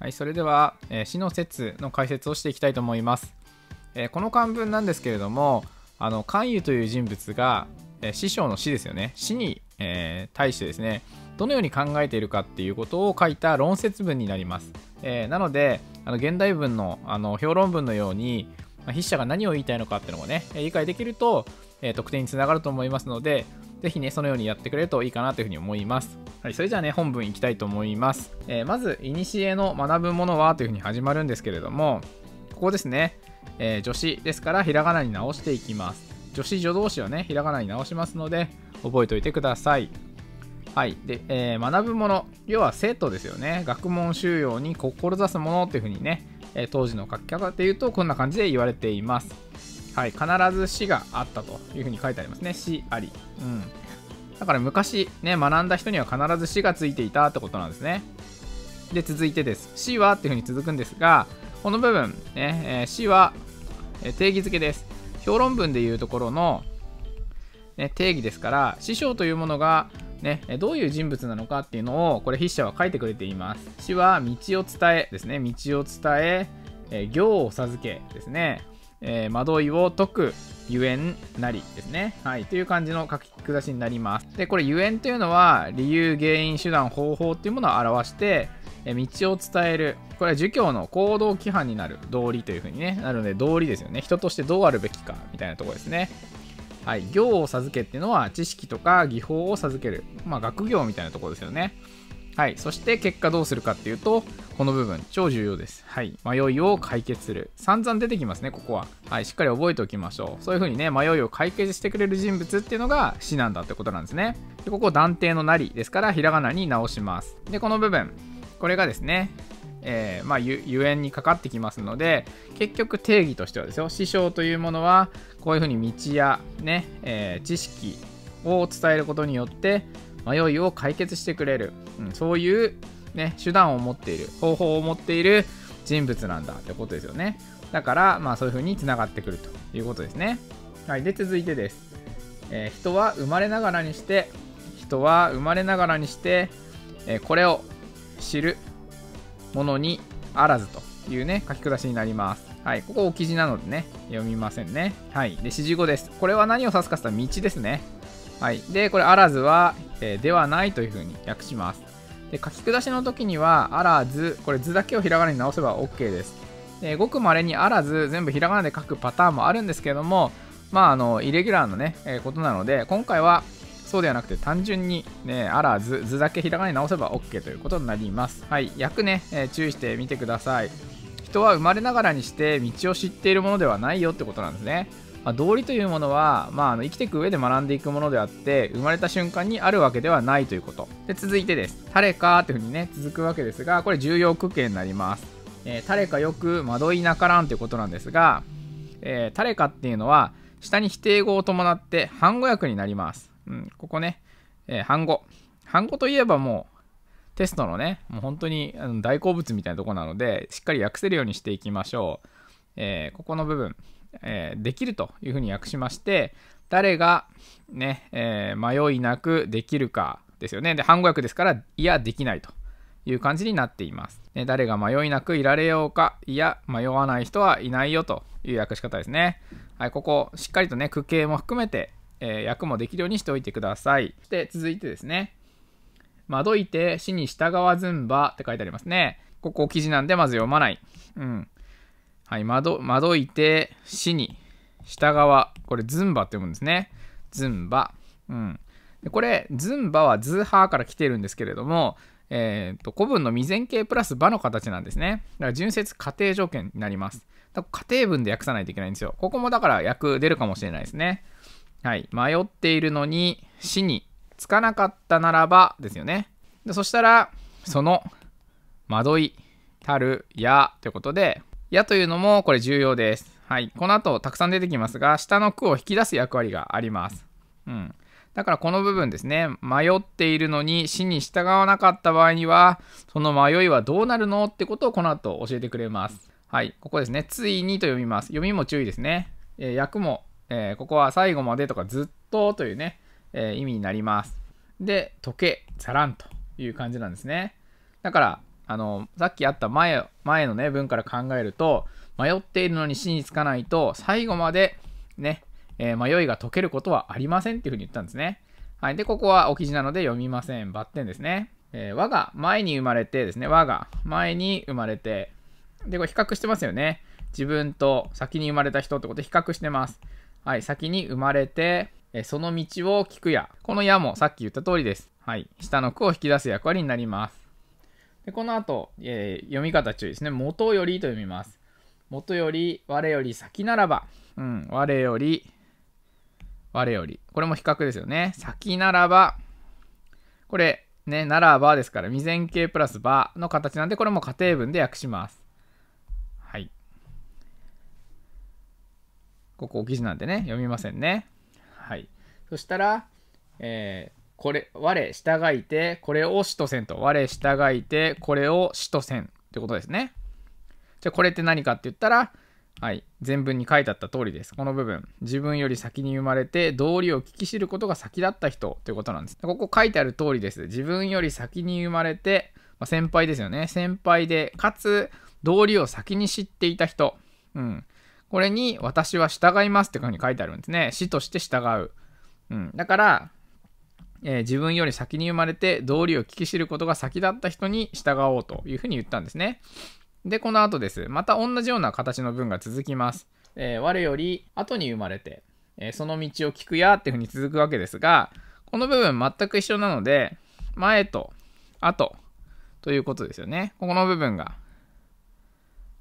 はい、それでは、え死の説の解説をしていきたいと思います。えこの漢文なんですけれども、あの、関羽という人物が、え師匠の死ですよね。死に、え対してですね、どのように考えているかっていうことを書いた論説文になります。えなので、あの現代文のあの評論文のように、ま筆者が何を言いたいのかっていうのもね、理解できると、え得点につながると思いますので、ぜひね、そのようにやってくれるといいかなというふうに思います。はい、それじゃあね、本文いきたいと思います。えー、まず、いにしえの学ぶものはというふうに始まるんですけれども、ここですね、えー、助詞ですから、ひらがなに直していきます。助詞助動詞はね、ひらがなに直しますので、覚えておいてください。はい。で、えー、学ぶもの、要は生徒ですよね。学問修養に志すものっていうふうにね、えー、当時の書き方で言うと、こんな感じで言われています。はい。必ず死があったというふうに書いてありますね。死あり。うん。だから昔ね、学んだ人には必ず死がついていたってことなんですね。で、続いてです。死はっていうふうに続くんですが、この部分、ねえー、死は、え定義づけです。評論文でいうところの、ね、定義ですから、師匠というものが、ね、どういう人物なのかっていうのを、これ筆者は書いてくれています。死は道を伝えですね。道を伝え、えー、行を授けですね。えー、惑いを解く、ゆえんなりですね。はい。という感じの書き下しになります。で、これ、ゆえんというのは、理由、原因、手段、方法というものを表して、え道を伝える。これは儒教の行動規範になる。道理というふうに、ね、なるので、道理ですよね。人としてどうあるべきか、みたいなとこですね。はい。行を授けっていうのは、知識とか技法を授ける。まあ、学業みたいなとこですよね。はい、そして結果どうするかっていうと、この部分、超重要です。はい、迷いを解決する。散々出てきますね、ここは。はい、しっかり覚えておきましょう。そういう風にね、迷いを解決してくれる人物っていうのが死なんだってことなんですね。で、ここ断定のなりですから、ひらがなに直します。で、この部分、これがですね、えー、まあ、ゆえんにかかってきますので結局定義としてはですよ師匠というものはこういうふうに道やね、えー、知識を伝えることによって迷いを解決してくれる、うん、そういう、ね、手段を持っている方法を持っている人物なんだってことですよねだから、まあ、そういうふうにつながってくるということですね、はい、で続いてです、えー、人は生まれながらにして人は生まれながらにして、えー、これを知るものにあらずというね書き下しになりますはい、ここ置き字なのでね、読みませんね。はい。で、指示語です。これは何を指すかというと、道ですね。はい。で、これ、あらずは、えー、ではないというふうに訳します。で、書き下しの時には、あらず、これ図だけをひらがなに直せば OK です。で、ごく稀にあらず、全部ひらがなで書くパターンもあるんですけども、まあ、あの、イレギュラーのね、えー、ことなので、今回は、そうではなくて単純に、ね、あらず、図だけひらがなに直せば OK ということになります。はい。訳ね、えー、注意してみてください。人は生まれながらにして道を知っているものではないよってことなんですね。まあ、道理というものは、まあ、あの生きていく上で学んでいくものであって生まれた瞬間にあるわけではないということで続いてです「誰か」というふうにね続くわけですがこれ重要句形になります、えー、誰かよく惑いなからんということなんですが、えー、誰かっていうのは下に否定語を伴って反語訳になります、うん、ここね、えー、反語反語といえばもうテストのねもう本当に大好物みたいなとこなのでしっかり訳せるようにしていきましょう、えー、ここの部分えー、できるというふうに訳しまして、誰がね、えー、迷いなくできるかですよね。で、半語訳ですから、いや、できないという感じになっています。ね、誰が迷いなくいられようか、いや、迷わない人はいないよという訳し方ですね。はい、ここ、しっかりとね、句形も含めて、えー、訳もできるようにしておいてください。そして続いてですね、まどいて死に従わずんばって書いてありますね。ここ記事なんでまず読まない。うん。はい、ま惑いて、死に、下側、これズンバって読むんですね。ズンバ。うん。でこれ、ズンバはズーハーから来てるんですけれども、えっ、ー、と、古文の未然形プラス場の形なんですね。だから、純接仮定条件になります。だから仮定文で訳さないといけないんですよ。ここもだから訳出るかもしれないですね。はい。迷っているのに、死につかなかったならば、ですよね。でそしたら、その、惑い、たる、や、ということで、やというのもこれ重要です。はい。この後たくさん出てきますが、下の句を引き出す役割があります。うん。だからこの部分ですね、迷っているのに死に従わなかった場合には、その迷いはどうなるのってことをこの後教えてくれます。はい。ここですね、ついにと読みます。読みも注意ですね。えー、訳も、えー、ここは最後までとかずっとというね、えー、意味になります。で、時計、ザランという感じなんですね。だから、あの、さっきあった前、前のね、文から考えると、迷っているのに死につかないと、最後までね、えー、迷いが解けることはありませんっていうふうに言ったんですね。はい。で、ここは置き字なので読みません。バッテンですね。えー、我が前に生まれてですね。我が前に生まれて。で、これ比較してますよね。自分と先に生まれた人ってこと比較してます。はい。先に生まれて、えー、その道を聞くや。この矢もさっき言った通りです。はい。下の句を引き出す役割になります。でこの後、えー、読み方注意ですね。元よりと読みます。元より、我より先ならば。うん、我より、我より。これも比較ですよね。先ならば。これ、ね、ならばですから、未然形プラスばの形なんで、これも仮定文で訳します。はい。ここ、記事なんでね、読みませんね。はい。そしたら、えー、これ、我従いて、これを使とせんと。我従いて、これを使とせん。ってことですね。じゃあ、これって何かって言ったら、はい、前文に書いてあった通りです。この部分。自分より先に生まれて、道理を聞き知ることが先だった人ということなんです。ここ書いてある通りです。自分より先に生まれて、まあ、先輩ですよね。先輩で、かつ、道理を先に知っていた人。うん。これに、私は従いますってに書いてあるんですね。死として従う。うん。だから、えー、自分より先に生まれて道理を聞き知ることが先だった人に従おうというふうに言ったんですね。で、この後です。また同じような形の文が続きます。えー、我より後に生まれて、えー、その道を聞くやっていうふうに続くわけですが、この部分全く一緒なので、前と後ということですよね。ここの部分が。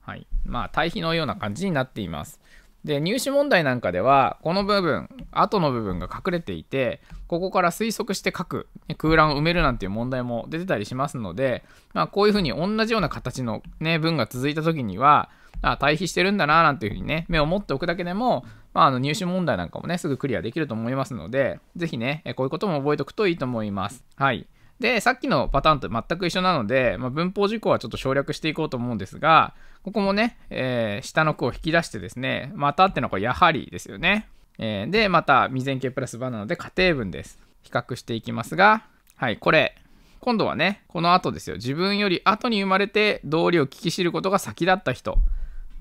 はい。まあ、対比のような感じになっています。で入試問題なんかではこの部分後の部分が隠れていてここから推測して書く空欄を埋めるなんていう問題も出てたりしますので、まあ、こういうふうに同じような形の、ね、文が続いた時にはあ対比してるんだななんていうふうにね目を持っておくだけでも、まあ、あの入試問題なんかもねすぐクリアできると思いますので是非ねこういうことも覚えておくといいと思います。はいで、さっきのパターンと全く一緒なので、まあ、文法事項はちょっと省略していこうと思うんですが、ここもね、えー、下の句を引き出してですね、またってのはこれやはりですよね。えー、で、また未然形プラス場なので仮定文です。比較していきますが、はい、これ。今度はね、この後ですよ。自分より後に生まれて道理を聞き知ることが先だった人。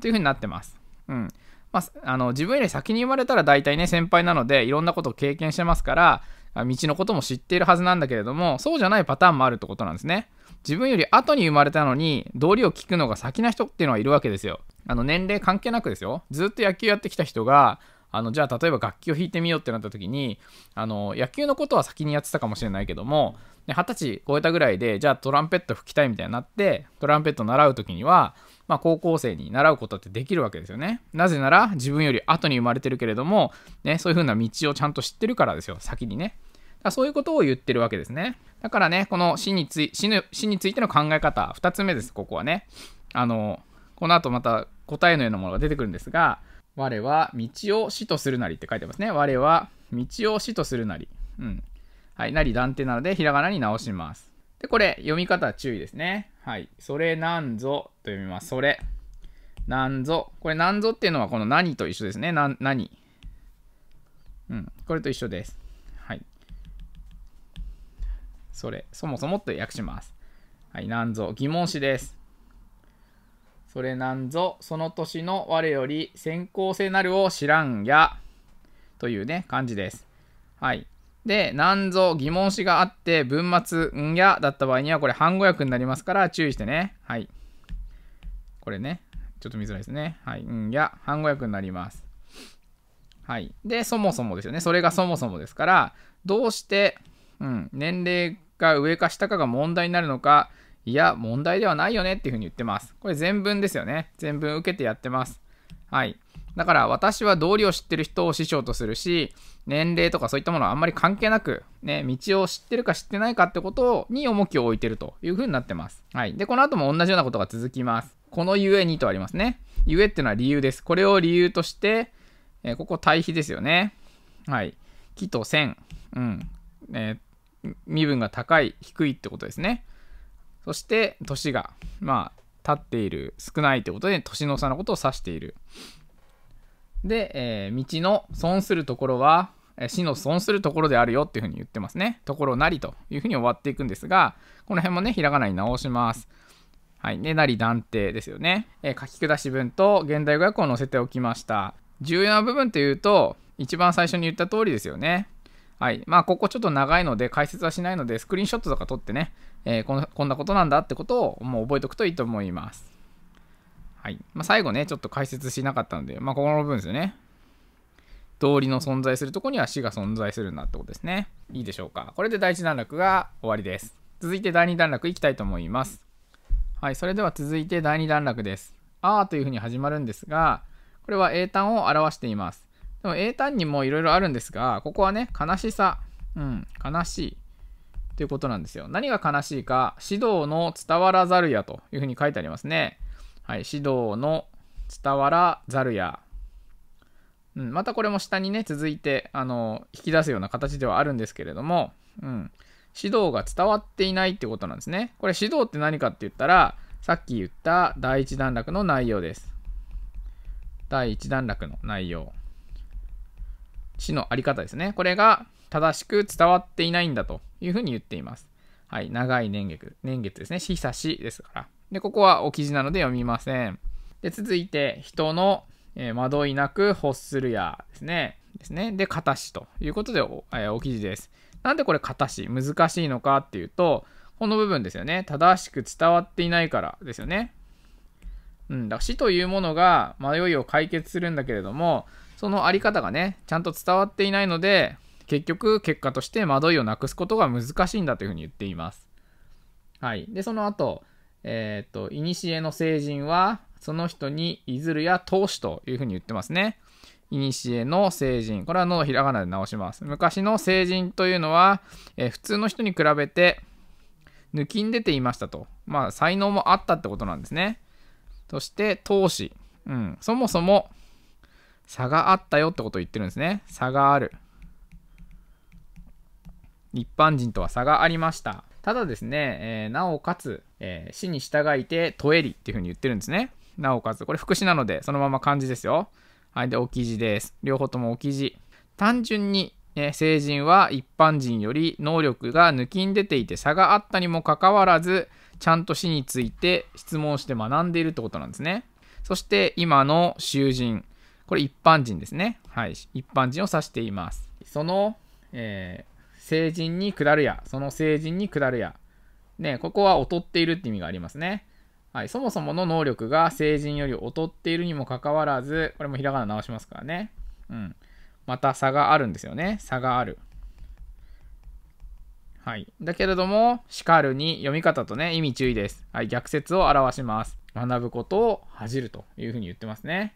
というふうになってます。うん。まあ、あの自分より先に生まれたら大体ね先輩なのでいろんなことを経験してますから道のことも知っているはずなんだけれども、そうじゃないパターンもあるってことなんですね。自分より後に生まれたのに、道理を聞くのが先な人っていうのはいるわけですよ。あの、年齢関係なくですよ。ずっと野球やってきた人が、あのじゃあ例えば楽器を弾いてみようってなった時にあの野球のことは先にやってたかもしれないけども二十歳超えたぐらいでじゃあトランペット吹きたいみたいになってトランペット習う時には、まあ、高校生に習うことってできるわけですよねなぜなら自分より後に生まれてるけれども、ね、そういう風な道をちゃんと知ってるからですよ先にねそういうことを言ってるわけですね。だからね、この死につい死ぬ死についての考え方、2つ目です、ここはね。あの、この後また答えのようなものが出てくるんですが、我は道を死とするなりって書いてますね。我は道を死とするなり。うん。はい。なり断定なので、ひらがなに直します。で、これ、読み方注意ですね。はい。それなんぞと読みます。それ。なんぞ。これなんぞっていうのはこの何と一緒ですね。な、何。うん。これと一緒です。それ、そもそもと訳します。はい、なんぞ、疑問詞です。それなんぞ、その年の我より先行性なるを知らんや、というね、感じです。はい。で、なんぞ疑問詞があって文末んやだった場合にはこれ半語訳になりますから注意してね。はい。これね、ちょっと見づらいですね。はい。んや、半語訳になります。はい。で、そもそもですよね。それがそもそもですから、どうして、うん、年齢が上か下かが問題になるのか、いや、問題ではないよねっていうふうに言ってます。これ全文ですよね。全文受けてやってます。はい。だから私は道理を知ってる人を師匠とするし、年齢とかそういったものはあんまり関係なく、ね、道を知ってるか知ってないかってことに重きを置いてるというふうになってます。はい。で、この後も同じようなことが続きます。このゆえにとありますね。ゆえっていうのは理由です。これを理由として、えー、ここ対比ですよね。はい。木と線。うん。えー、身分が高い低いってことですねそして年がまあ経っている少ないってことで年の差のことを指しているで、えー、道の損するところは死の損するところであるよっていうふうに言ってますねところなりというふうに終わっていくんですがこの辺もねひらがなに直しますはい。ね、なり断定ですよね。えー、書き下し文と現代語訳を載せておきました。重要な部分というと、一番最初に言った通りですよね。はい。まあ、ここちょっと長いので解説はしないので、スクリーンショットとか撮ってね、えー、こんなことなんだってことをもう覚えておくといいと思います。はい。まあ、最後ね、ちょっと解説しなかったので、まあ、ここの部分ですよね。道理の存在するとこには死が存在するんだってことですね。いいでしょうか。これで第1段落が終わりです。続いて第2段落いきたいと思います。はい。それでは続いて第2段落です。あーというふうに始まるんですが、これは英単を表しています。でも英単にもいろいろあるんですが、ここはね、悲しさ、うん、悲しいということなんですよ。何が悲しいか、指導の伝わらざるやというふうに書いてありますね。はい、指導の伝わらざるや。うん、またこれも下にね、続いて、あの、引き出すような形ではあるんですけれども、うん、指導が伝わっていないってことなんですね。これ指導って何かって言ったら、さっき言った第一段落の内容です。第一段落の内容。死のあり方ですね。これが正しく伝わっていないんだというふうに言っています。はい。長い年月、年月ですね。死差しですから。で、ここはお記事なので読みません。で、続いて、人の、えー、惑いなく欲するやですね。ですね。で、形ということでお、えー、お記事です。なんでこれ形難しいのかっていうと、この部分ですよね。正しく伝わっていないからですよね。うん、だ死というものが迷いを解決するんだけれども、そのあり方がね、ちゃんと伝わっていないので、結局結果として惑いをなくすことが難しいんだというふうに言っています。はい。で、その後、えっ、と、いにしえの聖人は、その人にいずるや投資というふうに言ってますね。いにしえの聖人。これはのひらがなで直します。昔の聖人というのは、えー、普通の人に比べて、抜きん出ていましたと。まあ、才能もあったってことなんですね。そして、投資。うん。そもそも、差があったよってことを言ってるんですね。差がある。一般人とは差がありました。ただですね、えー、なおかつ、えー、死に従いて、とえりっていうふうに言ってるんですね。なおかつ、これ副詞なので、そのまま漢字ですよ。はい、で、置き字です。両方とも置き字。単純に、えー、成人は一般人より能力が抜きん出ていて差があったにもかかわらず、ちゃんと死について質問して学んでいるってことなんですね。そして、今の囚人、これ一般人ですね。はい。一般人を指しています。その、えー、成人に下るや、その成人に下るや。ね、ここは劣っているって意味がありますね。はい。そもそもの能力が成人より劣っているにもかかわらず、これもひらがな直しますからね。うん。また差があるんですよね。差がある。はい。だけれども、叱るに読み方とね、意味注意です。はい。逆説を表します。学ぶことを恥じるというふうに言ってますね。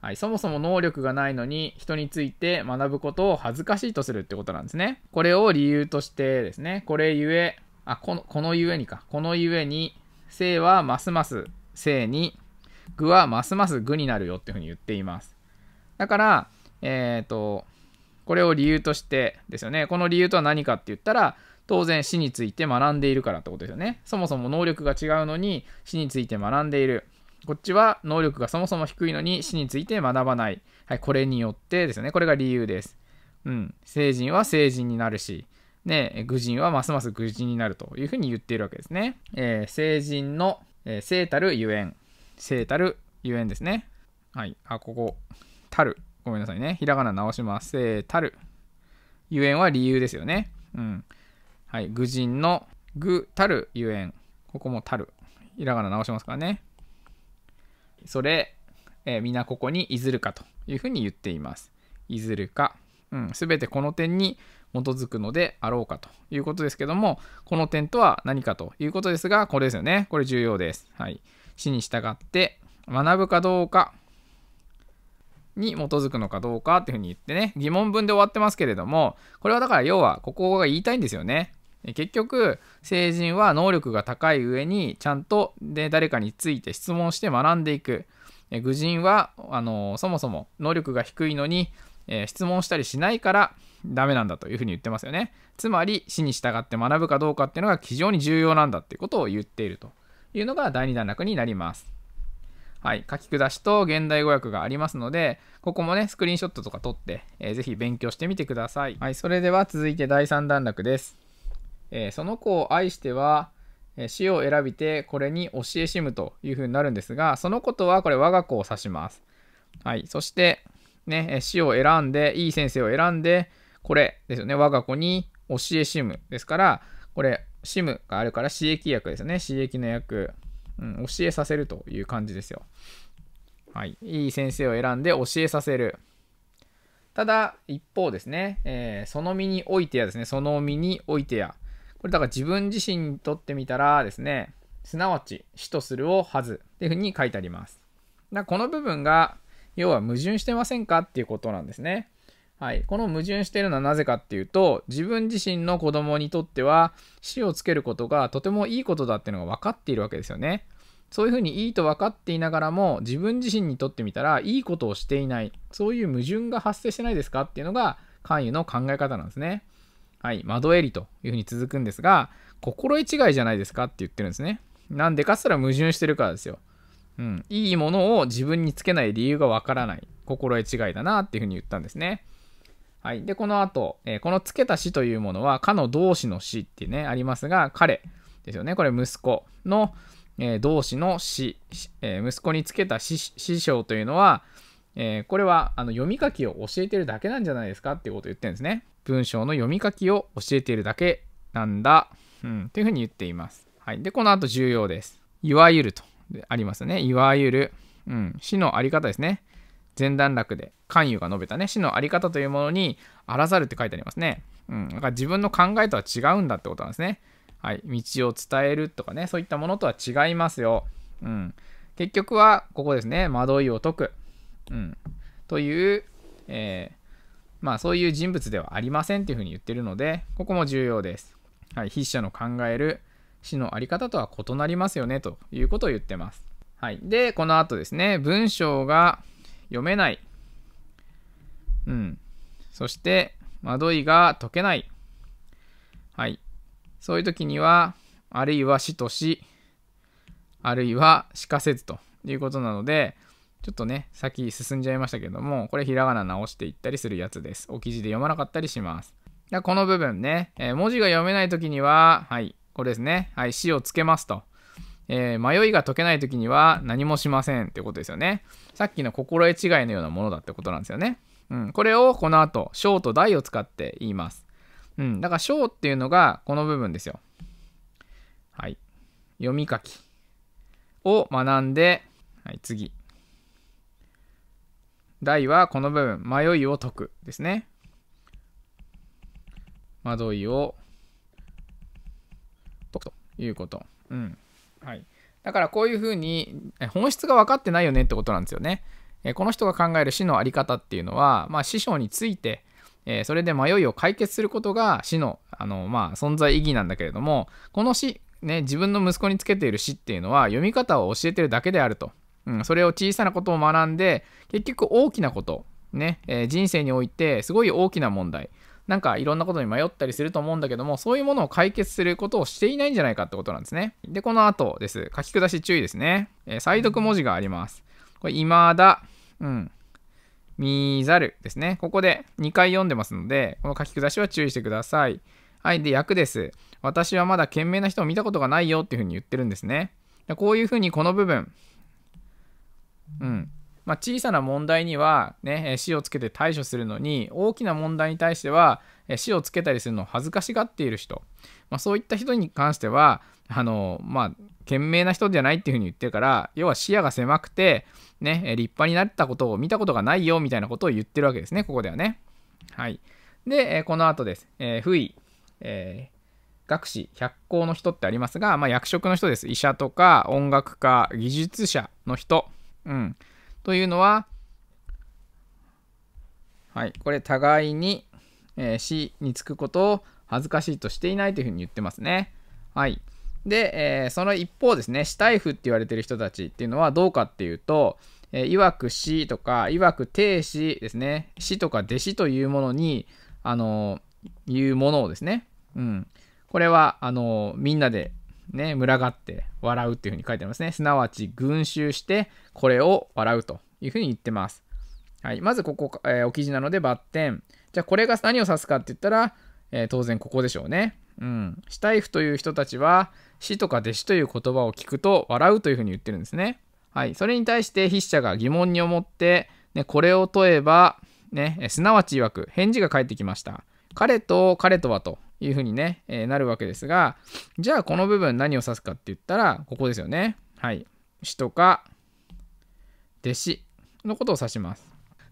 はい、そもそも能力がないのに人について学ぶことを恥ずかしいとするってことなんですね。これを理由としてですね、これゆえ、あ、この、このゆえにか。このゆえに、性はますます性に、具はますます具になるよっていうふうに言っています。だから、えっ、ー、と、これを理由としてですよね。この理由とは何かって言ったら、当然死について学んでいるからってことですよね。そもそも能力が違うのに死について学んでいる。こっちは能力がそもそも低いのに死について学ばない。はい、これによってですね、これが理由です。うん、成人は成人になるし、ね、愚人はますます愚人になるというふうに言っているわけですね。えー、成人の、えー、聖たるゆえん。聖たるゆえんですね。はい、あ、ここ、たる。ごめんなさいね。ひらがな直します。聖たる。ゆえんは理由ですよね。うん。はい、愚人の愚たるゆえん。ここもたる。ひらがな直しますからね。それ、えー、皆ここにいずるかというふうに言っています。いずるか。す、う、べ、ん、てこの点に基づくのであろうかということですけども、この点とは何かということですが、これですよね。これ重要です。はい。死に従って学ぶかどうかに基づくのかどうかっていうふうに言ってね、疑問文で終わってますけれども、これはだから要はここが言いたいんですよね。結局成人は能力が高い上にちゃんとで誰かについて質問して学んでいく愚人はあのそもそも能力が低いのに、えー、質問したりしないからダメなんだというふうに言ってますよねつまり死に従って学ぶかどうかっていうのが非常に重要なんだっていうことを言っているというのが第2段落になりますはい、書き下しと現代語訳がありますので、ここもね、スクリーンショットとか撮って、えー、ぜひ勉強してみてください。はい、それでは続いて第3段落です。えー、その子を愛しては、え死を選びてこれに教えしむというふうになるんですが、そのことはこれ我が子を指します。はい。そして、ね、死を選んで、いい先生を選んで、これですよね。我が子に教えしむ。ですから、これ、シムがあるから刺激薬ですね。刺激の役、うん、教えさせるという感じですよ。はい。いい先生を選んで教えさせる。ただ、一方ですね、えー、その身においてやですね、その身においてや。これだから自分自身にとってみたらですね、すなわち死とするをはずっていうふうに書いてあります。だこの部分が要は矛盾してませんかっていうことなんですね。はい。この矛盾してるのはなぜかっていうと、自分自身の子供にとっては死をつけることがとてもいいことだっていうのが分かっているわけですよね。そういうふうにいいと分かっていながらも、自分自身にとってみたらいいことをしていない。そういう矛盾が発生してないですかっていうのが関与の考え方なんですね。はい、窓襟というふうに続くんですが、心得違いじゃないですかって言ってるんですね。なんでかすら矛盾してるからですよ。うん、いいものを自分につけない理由がわからない。心得違いだなっていうふうに言ったんですね。はい。で、この後、えー、このつけた死というものは、かの同士の死ってね、ありますが、彼ですよね。これ、息子の、えー、同士の死、えー、息子につけた師匠というのは、えこれはあの読み書きを教えてるだけなんじゃないですかっていうことを言ってるんですね。文章の読み書きを教えているだけなんだ、うん、というふうに言っています。はい、で、この後重要です。いわゆるとありますね。いわゆる、うん、死のあり方ですね。前段落で関与が述べたね、死のあり方というものに、あらざるって書いてありますね。うん、だから自分の考えとは違うんだってことなんですね。はい、道を伝えるとかね、そういったものとは違いますよ。うん、結局は、ここですね、惑いを解く。うん、という、えーまあそういう人物ではありませんっていうふうに言ってるので、ここも重要です。はい、筆者の考える死のあり方とは異なりますよねということを言ってます。はい、で、この後ですね、文章が読めない。うん。そして、惑いが解けない。はい。そういう時には、あるいは死と死、あるいは死かせずということなので、ちょっとね、先進んじゃいましたけども、これひらがな直していったりするやつです。お記事で読まなかったりします。この部分ね、えー、文字が読めないときには、はい、これですね。はい、死をつけますと。えー、迷いが解けないときには何もしませんってことですよね。さっきの心得違いのようなものだってことなんですよね。うん、これをこの後、小と大を使って言います。うん、だから小っていうのがこの部分ですよ。はい。読み書きを学んで、はい、次。題はこの部分、迷いを解くですね。惑いを解くということ。うん。はい。だからこういうふうに本質が分かってないよねってことなんですよね。えこの人が考える死のあり方っていうのは、まあ、師匠について、えそれで迷いを解決することが死のあの、まあ、存在意義なんだけれどもこの死、ね、自分の息子につけている死っていうのは読み方を教えてるだけであるとうん、それを小さなことを学んで、結局大きなこと、ね、えー、人生においてすごい大きな問題、なんかいろんなことに迷ったりすると思うんだけども、そういうものを解決することをしていないんじゃないかってことなんですね。で、この後です。書き下し注意ですね。えー、再読文字があります。これ、いまだ、うん、見ざるですね。ここで2回読んでますので、この書き下しは注意してください。はい、で、訳です。私はまだ賢明な人を見たことがないよっていうふうに言ってるんですね。こういうふうにこの部分、うんまあ、小さな問題には、ね、死をつけて対処するのに大きな問題に対しては死をつけたりするのを恥ずかしがっている人、まあ、そういった人に関してはあのまあ賢明な人じゃないっていうふうに言ってるから要は視野が狭くて、ね、立派になったことを見たことがないよみたいなことを言ってるわけですねここではね。はい、で、この後です。えー、不意、えー学士百校の人ってありますが、まあ、役職の人です医者とか音楽家技術者の人うん。というのは、はい、これ互いに、えー、死につくことを恥ずかしいとしていないというふうに言ってますね。はい。で、えー、その一方ですね、死体夫って言われてる人たちっていうのはどうかっていうと、えー、曰く死とか、曰く定死ですね、死とか弟子というものに、あのー、いうものをですね、うん。これは、あのー、みんなでね、群がって笑うっていうふうに書いてありますね。すなわち、群衆して、これを笑うというふうに言ってます。はい、まずここ、えー、お記事なのでバッテン。じゃあ、これが何を指すかって言ったら、えー、当然ここでしょうね。うん。死体夫という人たちは、死とか弟子という言葉を聞くと笑うというふうに言ってるんですね。はい。それに対して筆者が疑問に思って、ね、これを問えば、ね、すなわち曰く返事が返ってきました。彼と彼とはというふうにね、えー、なるわけですが、じゃあこの部分何を指すかって言ったら、ここですよね。はい。死とか、弟子のことを指します。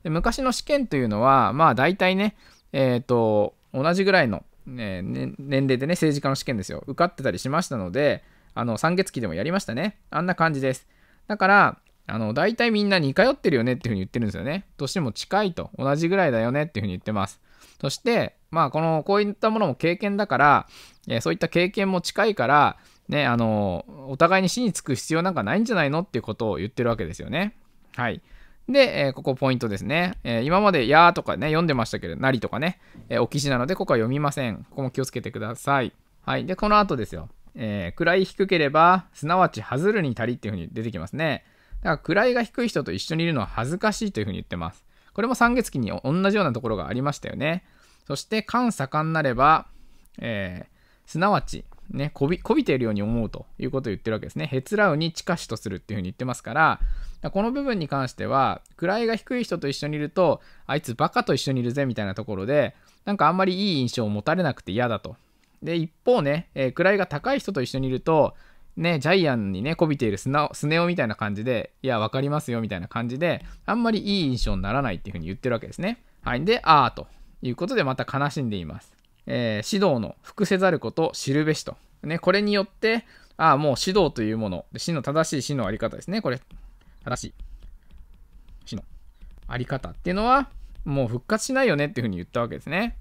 で昔の試験というのは、まあ大体ね、えっ、ー、と、同じぐらいの、ね、ね、年齢でね、政治家の試験ですよ。受かってたりしましたので、あの、三月期でもやりましたね。あんな感じです。だから、あの、大体みんな似通ってるよねっていうふうに言ってるんですよね。年も近いと、同じぐらいだよねっていうふうに言ってます。そして、まあ、この、こういったものも経験だから、えそういった経験も近いから、ね、あの、お互いに死につく必要なんかないんじゃないのっていうことを言ってるわけですよね。はい。で、えー、ここポイントですね。えー、今まで、やーとかね、読んでましたけど、なりとかね、えー、お記事なので、ここは読みません。ここも気をつけてください。はい。で、この後ですよ。えー、位低ければ、すなわち外るに足りっていうふうに出てきますね。だから、位が低い人と一緒にいるのは恥ずかしいというふうに言ってます。これも三月期に同じようなところがありましたよね。そして、感盛んなれば、えー、すなわち、ね、こび、こびているように思うということを言ってるわけですね。へつらうに近しとするっていうふうに言ってますから、この部分に関しては、位が低い人と一緒にいると、あいつバカと一緒にいるぜみたいなところで、なんかあんまりいい印象を持たれなくて嫌だと。で、一方ね、えー、位が高い人と一緒にいると、ね、ジャイアンにね、こびているスネ夫みたいな感じで、いや、わかりますよみたいな感じで、あんまりいい印象にならないっていうふうに言ってるわけですね。はい。で、あーということで、また悲しんでいます。えー、指導の服せざること知るべしと。ね、これによって、ああ、もう指導というもの、死の正しい死のあり方ですね、これ。正しい死のあり方っていうのは、もう復活しないよねっていうふうに言ったわけですね。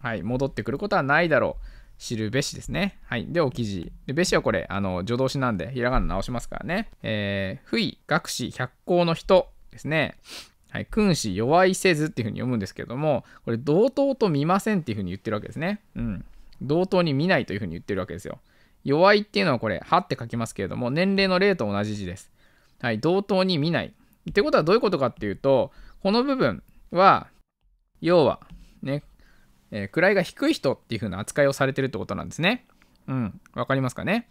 はい、戻ってくることはないだろう。知るべしですね。はい。で、お記事。で、べしはこれ、あの、助動詞なんで、ひらがな直しますからね。えー、不意、学士、百行の人ですね。はい、君子、弱いせずっていうふうに読むんですけども、これ、同等と見ませんっていうふうに言ってるわけですね。うん。同等に見ないというふうに言ってるわけですよ。弱いっていうのはこれ、はって書きますけれども、年齢の例と同じ字です。はい、同等に見ない。ってことはどういうことかっていうと、この部分は、要は、ね、えー、位が低い人っていう風な扱いをされてるってことなんですね。うん、わかりますかね。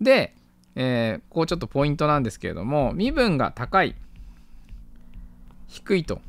で、えー、ここちょっとポイントなんですけれども、身分が高い、低いと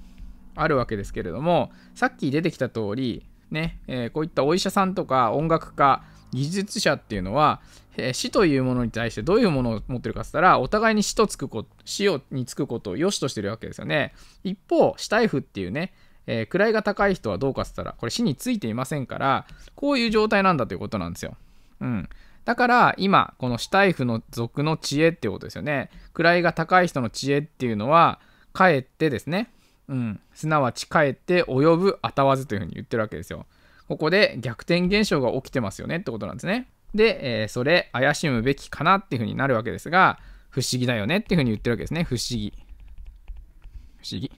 あるわけですけれども、さっき出てきた通り、ね、えー、こういったお医者さんとか音楽家、技術者っていうのは、えー、死というものに対してどういうものを持ってるかっつったら、お互いに死とつくこと、死をにつくことを良しとしてるわけですよね。一方、死体符っていうね、えー、位が高い人はどうかっつったら、これ死についていませんから、こういう状態なんだということなんですよ。うん。だから今、この死体符の族の知恵っていうことですよね。位が高い人の知恵っていうのは、かえってですね、うん、すなわちかえって及ぶあたわずというふうに言ってるわけですよ。ここで逆転現象が起きてますよねってことなんですね。で、えー、それ怪しむべきかなっていうふうになるわけですが、不思議だよねっていうふうに言ってるわけですね。不思議。不思議。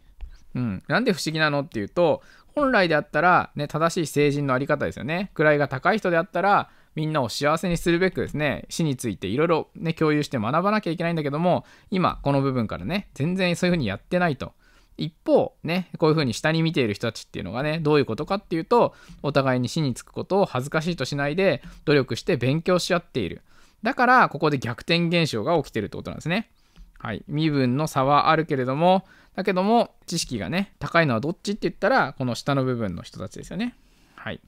うん、なんで不思議なのっていうと本来であったら、ね、正しい成人の在り方ですよね位が高い人であったらみんなを幸せにするべくですね死についていろいろね共有して学ばなきゃいけないんだけども今この部分からね全然そういうふうにやってないと。一方ねこういうふうに下に見ている人たちっていうのがねどういうことかっていうとお互いに死につくことを恥ずかしいとしないで努力して勉強し合っているだからここで逆転現象が起きてるってことなんですねはい、身分の差はあるけれどもだけども知識がね高いのはどっちって言ったらこの下の部分の人たちですよねはい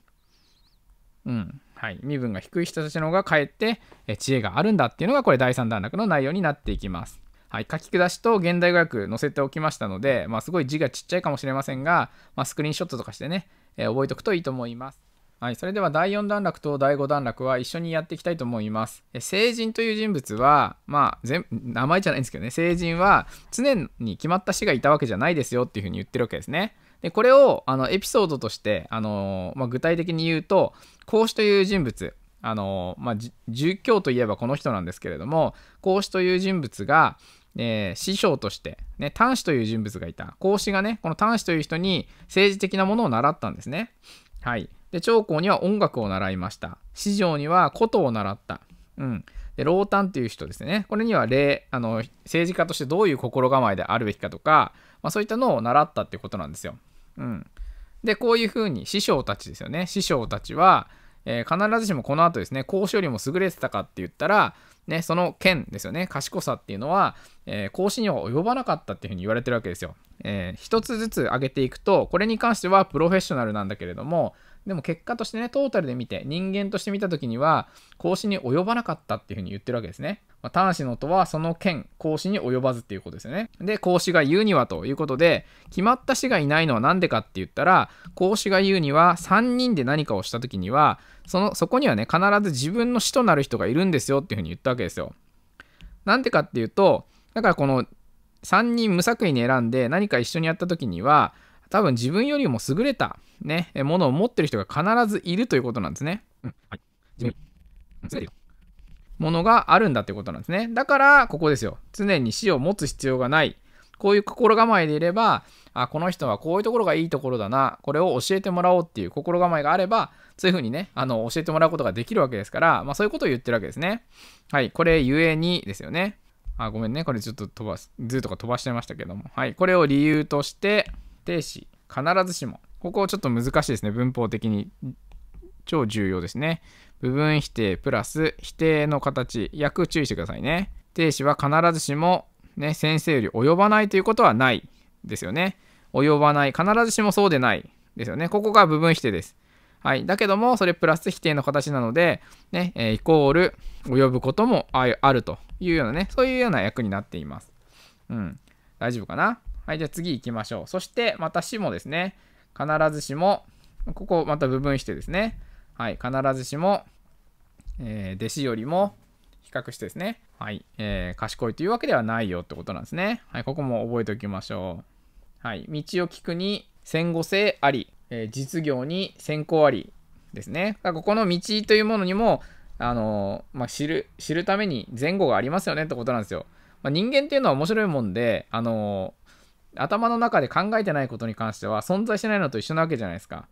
うんはい身分が低い人たちの方がかえって知恵があるんだっていうのがこれ第3段落の内容になっていきますはい、書き下しと現代語訳載せておきましたので、まあ、すごい字がちっちゃいかもしれませんが、まあ、スクリーンショットとかしてね、え覚えておくといいと思います。はい、それでは第4段落と第5段落は一緒にやっていきたいと思います。成人という人物は、まあ、名前じゃないんですけどね、成人は常に決まった死がいたわけじゃないですよっていうふうに言ってるわけですね。でこれをあのエピソードとして、あのー、まあ、具体的に言うと孔子という人物、あのー、まあ、儒教といえばこの人なんですけれども孔子という人物が、えー、師匠として、ね、端子という人物がいた孔子がねこの端子という人に政治的なものを習ったんですね。はい、で長江には音楽を習いました四条には琴を習った、うん、で老旦っていう人ですねこれには例あの政治家としてどういう心構えであるべきかとか、まあ、そういったのを習ったってことなんですよ。うん、でこういうふうに師匠たちですよね師匠たちは、えー、必ずしもこの後ですね孔子よりも優れてたかって言ったら、ね、その剣ですよね賢さっていうのは、えー、孔子には及ばなかったっていうふうに言われてるわけですよ。えー、一つずつ上げていくとこれに関してはプロフェッショナルなんだけれどもでも結果としてね、トータルで見て、人間として見た時には、孔子に及ばなかったっていうふうに言ってるわけですね。まあ、端子の音はその剣、孔子に及ばずっていうことですよね。で、孔子が言うにはということで、決まった死がいないのは何でかって言ったら、孔子が言うには、3人で何かをした時には、その、そこにはね、必ず自分の死となる人がいるんですよっていうふうに言ったわけですよ。なんでかっていうと、だからこの3人無作為に選んで何か一緒にやった時には、多分自分よりも優れたね、ものを持ってる人が必ずいるということなんですね。うん、はい。があるんだということなんですね。だから、ここですよ。常に死を持つ必要がない。こういう心構えでいれば、あ、この人はこういうところがいいところだな。これを教えてもらおうっていう心構えがあれば、そういうふうにね、あの、教えてもらうことができるわけですから、まあそういうことを言ってるわけですね。はい。これ、ゆえにですよね。あ、ごめんね。これちょっと飛ばす、図とか飛ばしちゃいましたけども。はい。これを理由として、停止、必ずしも。ここちょっと難しいですね。文法的に。超重要ですね。部分否定プラス否定の形。訳注意してくださいね。定止は必ずしも、ね、先生より及ばないということはないですよね。及ばない。必ずしもそうでないですよね。ここが部分否定です。はい。だけども、それプラス否定の形なので、ね、えー、イコール、及ぶこともあるというようなね、そういうような役になっています。うん。大丈夫かなはい。じゃあ次行きましょう。そして、また死もですね。必ずしも、ここまた部分してですね。はい、必ずしも、えー、弟子よりも比較してですね、はい、えー、賢いというわけではないよってことなんですね。はい、ここも覚えておきましょう。はい、道を聞くに戦後性あり、えー、実業に先行ありですね。ここの道というものにも、あのー、まあ、知る、知るために前後がありますよねってことなんですよ。まあ、人間っていうのは面白いもんで、あの頭の中で考えてないことに関しては存在しないのと一緒なわけじゃないですか。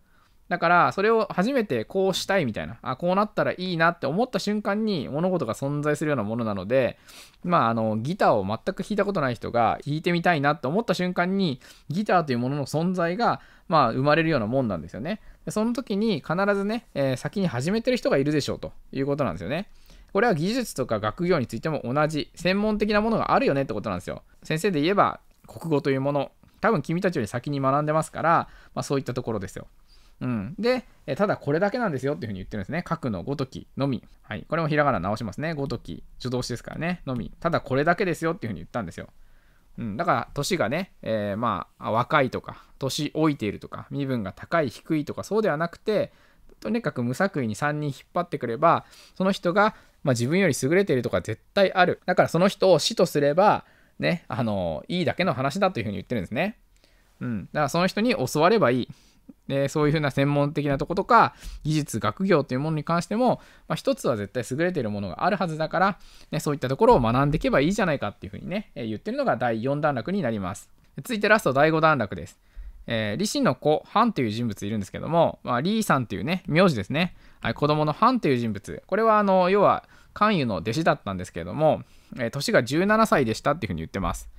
だから、それを初めてこうしたいみたいな、あ、こうなったらいいなって思った瞬間に物事が存在するようなものなので、まあ、あの、ギターを全く弾いたことない人が弾いてみたいなって思った瞬間に、ギターというものの存在が、まあ、生まれるようなもんなんですよね。でその時に必ずね、えー、先に始めてる人がいるでしょうということなんですよね。これは技術とか学業についても同じ、専門的なものがあるよねってことなんですよ。先生で言えば、国語というもの、多分君たちより先に学んでますから、まあ、そういったところですよ。うん、で、ただこれだけなんですよっていうふうに言ってるんですね。書くのごときのみ。はい。これもひらがな直しますね。ごとき。助動詞ですからね。のみ。ただこれだけですよっていうふうに言ったんですよ。うん、だから年がね、えー、まあ若いとか年老いているとか身分が高い低いとかそうではなくてとにかく無作為に3人引っ張ってくればその人が、まあ、自分より優れているとか絶対あるだからその人を死とすればね、あの、いいだけの話だというふうに言ってるんですね。うん。だからその人に教わればいい。でそういうふうな専門的なとことか技術学業というものに関しても、まあ、一つは絶対優れているものがあるはずだから、ね、そういったところを学んでいけばいいじゃないかっていうふうにね、言ってるのが第4段落になります続いてラスト第5段落です、えー、李氏の子ハンという人物いるんですけども、まあ、李さんというね名字ですね、はい、子供のハンという人物これはあの要は関羽の弟子だったんですけれども、えー、年が17歳でしたっていうふうに言ってます。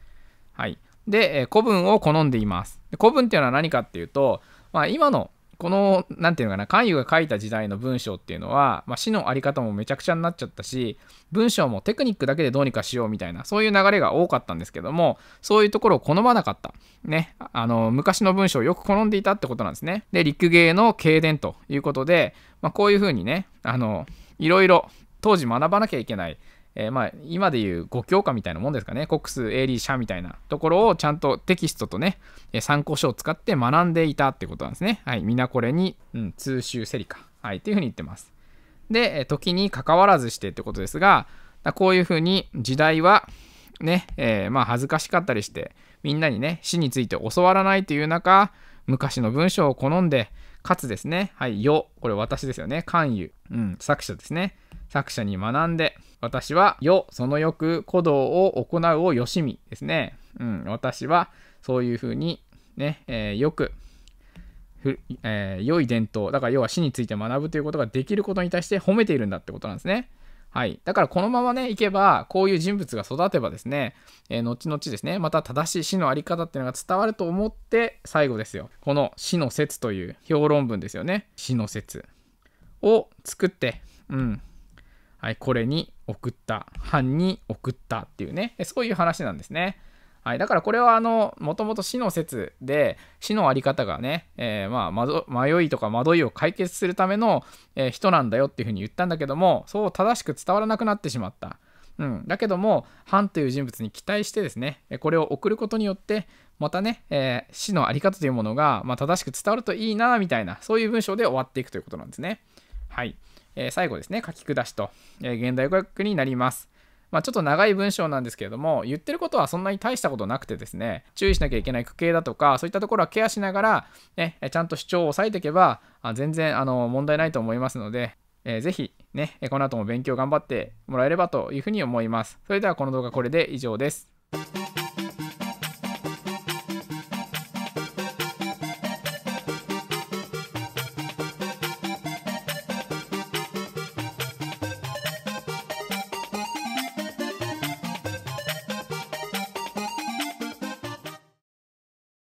はい。で、えー、古文を好んでいます。古文っていうのは何かっていうと、まあ、今のこの、何て言うのかな、関羽が書いた時代の文章っていうのは、まあ、死のあり方もめちゃくちゃになっちゃったし、文章もテクニックだけでどうにかしようみたいな、そういう流れが多かったんですけども、そういうところを好まなかった。ね、あの、昔の文章をよく好んでいたってことなんですね。で、陸芸の経伝ということで、まあ、こういうふうにね、あの、いろいろ当時学ばなきゃいけない、えー、まあ、今でいう五教科みたいなもんですかね、コックス、エリー、社みたいなところをちゃんとテキストとね、参考書を使って学んでいたってことなんですね。はい、皆これに、うん、通習セリカ、はい、っていうふうに言ってます。で、時に関わらずしてってことですが、こういうふうに時代は、ね、えー、まあ恥ずかしかったりして、みんなにね、死について教わらないという中、昔の文章を好んで、かつですね、はい、よ、これ私ですよね、関与、うん、作者ですね。作者に学んで、私はよ、そのよく鼓動を行うをよしみですね。うん、私はそういうふうにね、えー、よく、ふえー、良い伝統、だから要は死について学ぶということができることに対して褒めているんだってことなんですね。はい。だからこのままね、いけば、こういう人物が育てばですね、えー、後々ですね、また正しい死のあり方っていうのが伝わると思って、最後ですよ。この死の説という評論文ですよね。死の説を作って、うん。はい、これに送った、藩に送ったっていうね、そういう話なんですね。はい、だからこれはあのもともと死の説で死の在り方がね、えー、まあ、迷いとか惑いを解決するための、えー、人なんだよっていうふうに言ったんだけどもそう正しく伝わらなくなってしまった。うん、だけどもハンという人物に期待してですねこれを送ることによってまたね、えー、死の在り方というものが、まあ、正しく伝わるといいなみたいなそういう文章で終わっていくということなんですね。はい、えー、最後ですね書き下しと、えー、現代語訳になります。まあ、ちょっと長い文章なんですけれども、言ってることはそんなに大したことなくてですね、注意しなきゃいけない区形だとか、そういったところはケアしながら、ね、ちゃんと主張を抑えていけば、全然あの問題ないと思いますので、えー、ぜひ、ね、この後も勉強頑張ってもらえればというふうに思います。それではこの動画これで以上です。